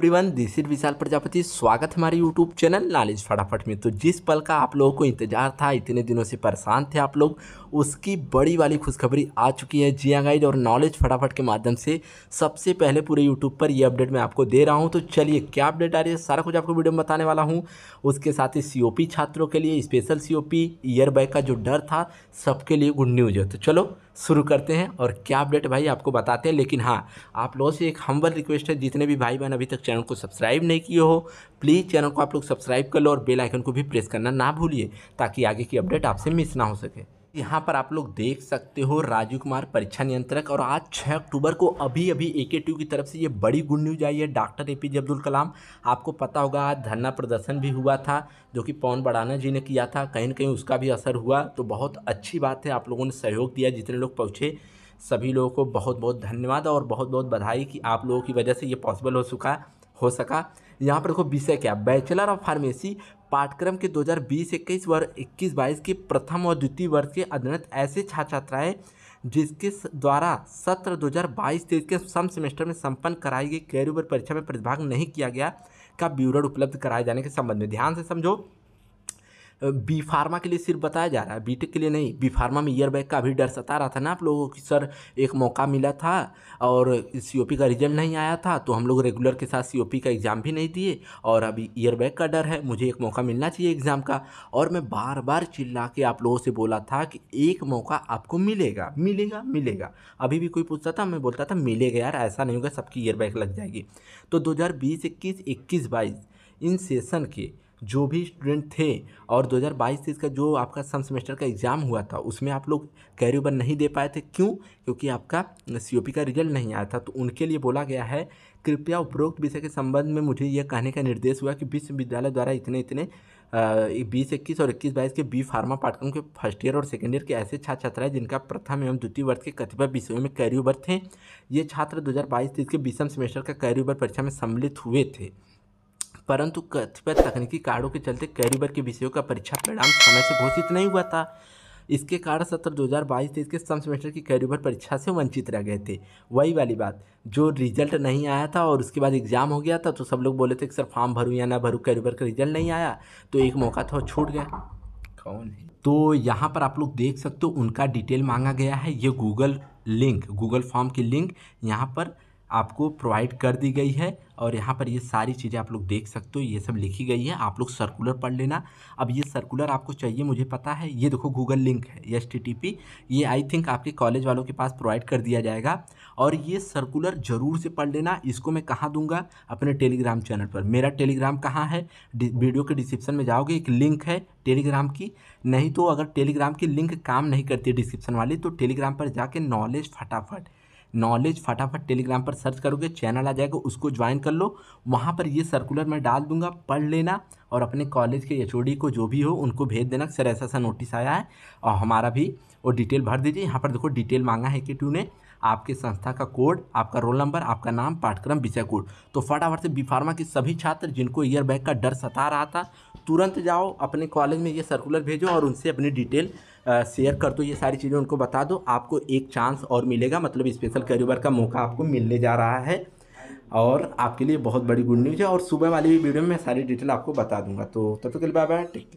everyone this is Vishal Prajapati स्वागत है हमारे यूट्यूब चैनल नॉलेज फटाफट में तो जिस पल का आप लोगों को इंतजार था इतने दिनों से परेशान थे आप लोग उसकी बड़ी वाली खुशखबरी आ चुकी है जिया हाँ गाइड और नॉलेज फटाफट के माध्यम से सबसे पहले पूरे यूट्यूब पर ये अपडेट मैं आपको दे रहा हूँ तो चलिए क्या अपडेट आ रही है सारा कुछ आपको वीडियो में बताने वाला हूँ उसके साथ ही सी छात्रों के लिए special C O year back का जो डर था सबके लिए गुड न्यूज़ है तो चलो शुरू करते हैं और क्या अपडेट भाई आपको बताते हैं लेकिन हाँ आप लोगों से एक हम्बल रिक्वेस्ट है जितने भी भाई बहन अभी तक चैनल को सब्सक्राइब नहीं किए हो प्लीज़ चैनल को आप लोग सब्सक्राइब कर लो और बेल आइकन को भी प्रेस करना ना भूलिए ताकि आगे की अपडेट आपसे मिस ना हो सके यहाँ पर आप लोग देख सकते हो राजीव कुमार परीक्षा नियंत्रक और आज 6 अक्टूबर को अभी अभी ए के की तरफ से ये बड़ी गुड न्यूज आई है doctor A P J Abdul Kalam आपको पता होगा आज धरना प्रदर्शन भी हुआ था जो कि पवन बड़ाना जी ने किया था कहीं ना कहीं उसका भी असर हुआ तो बहुत अच्छी बात है आप लोगों ने सहयोग दिया जितने लोग पहुँचे सभी लोगों को बहुत बहुत धन्यवाद और बहुत बहुत बधाई कि आप लोगों की वजह से ये पॉसिबल हो चुका हो सका यहाँ पर देखो विषय क्या बैचलर ऑफ फार्मेसी पाठ्यक्रम के 2020-21 वर्ष इक्कीस बाईस के प्रथम और द्वितीय वर्ष के अध्ययन ऐसे छात्र छात्राएँ जिसके द्वारा सत्र 2022 तेईस के सम सेमेस्टर में संपन्न कराई गई कैरियर परीक्षा में प्रतिभाग नहीं किया गया का विवरण उपलब्ध कराए जाने के संबंध में ध्यान से समझो बी फार्मा के लिए सिर्फ बताया जा रहा है बीटेक के लिए नहीं बी फार्मा में ईयर बैग का भी डर सता रहा था ना आप लोगों को सर एक मौका मिला था और सीओपी का रिजल्ट नहीं आया था तो हम लोग रेगुलर के साथ सीओपी का एग्ज़ाम भी नहीं दिए और अभी ईयर बैग का डर है मुझे एक मौका मिलना चाहिए एग्ज़ाम का और मैं बार बार चिल्ला के आप लोगों से बोला था कि एक मौका आपको मिलेगा मिलेगा मिलेगा अभी भी कोई पूछता था मैं बोलता था मिलेगा यार ऐसा नहीं होगा सबकी ईयर बैग लग जाएगी तो दो हज़ार बीस इक्कीस इक्कीस बाईस इन सेशन के जो भी स्टूडेंट थे और 2022 से का जो आपका सम सेमेस्टर का एग्ज़ाम हुआ था उसमें आप लोग कैरी ओवर नहीं दे पाए थे क्यों क्योंकि आपका सी का रिजल्ट नहीं आया था तो उनके लिए बोला गया है कृपया उपरोक्त विषय के संबंध में मुझे यह कहने का निर्देश हुआ कि विश्वविद्यालय द्वारा इतने इतने बीस इक्कीस और इक्कीस बाईस के बी फार्मा पाठ्यक्रम के फर्स्ट ईयर और सेकेंड ईयर के ऐसे छात्र छात्राएं जिनका प्रथम एवं द्वितीय वर्ष के कतिपय विषयों में कैरी ओवर थे ये छात्र 2022 हज़ार बाईस के बीसम सेमेस्टर का कैरी ओवर परीक्षा में सम्मिलित हुए थे परंतु कतिपय तकनीकी कारणों के चलते कैरिबर के विषयों का परीक्षा परिणाम समय से घोषित नहीं हुआ था इसके कारण सत्र 2022 तेईस के सम सेमेस्टर की कैरिबर परीक्षा से वंचित रह गए थे वही वाली बात जो रिजल्ट नहीं आया था और उसके बाद एग्जाम हो गया था तो सब लोग बोले थे कि सर फॉर्म भरूँ या ना भरूँ कैरिबर का रिजल्ट नहीं आया तो एक मौका था छूट गया कौन है तो यहाँ पर आप लोग देख सकते हो उनका डिटेल मांगा गया है ये गूगल लिंक गूगल फॉर्म की लिंक यहाँ पर आपको प्रोवाइड कर दी गई है और यहाँ पर ये सारी चीज़ें आप लोग देख सकते हो ये सब लिखी गई है आप लोग सर्कुलर पढ़ लेना अब ये सर्कुलर आपको चाहिए मुझे पता है ये देखो गूगल लिंक है एस ये आई थिंक आपके कॉलेज वालों के पास प्रोवाइड कर दिया जाएगा और ये सर्कुलर ज़रूर से पढ़ लेना इसको मैं कहाँ दूंगा अपने टेलीग्राम चैनल पर मेरा टेलीग्राम कहाँ है वीडियो के डिस्क्रिप्शन में जाओगे एक लिंक है टेलीग्राम की नहीं तो अगर टेलीग्राम की लिंक काम नहीं करती डिस्क्रिप्शन वाली तो टेलीग्राम पर जाके नॉलेज फटाफट नॉलेज फटाफट टेलीग्राम पर सर्च करोगे चैनल आ जाएगा उसको ज्वाइन कर लो वहाँ पर ये सर्कुलर मैं डाल दूंगा पढ़ लेना और अपने कॉलेज के एच को जो भी हो उनको भेज देना सर ऐसा सा नोटिस आया है और हमारा भी वो डिटेल भर दीजिए यहाँ पर देखो डिटेल मांगा है कि टू ने आपके संस्था का कोड आपका रोल नंबर आपका नाम पाठ्यक्रम विषय कोड तो फटाफट से बी फार्मा के सभी छात्र जिनको ईयर बैग का डर सता रहा था तुरंत जाओ अपने कॉलेज में ये सर्कुलर भेजो और उनसे अपनी डिटेल शेयर कर दो ये सारी चीज़ें उनको बता दो आपको एक चांस और मिलेगा मतलब स्पेशल करियर का मौका आपको मिलने जा रहा है और आपके लिए बहुत बड़ी गुड न्यूज़ है और सुबह वाली भी वीडियो में मैं सारी डिटेल आपको बता दूंगा तो तब तक के लिए बाय बाय टेक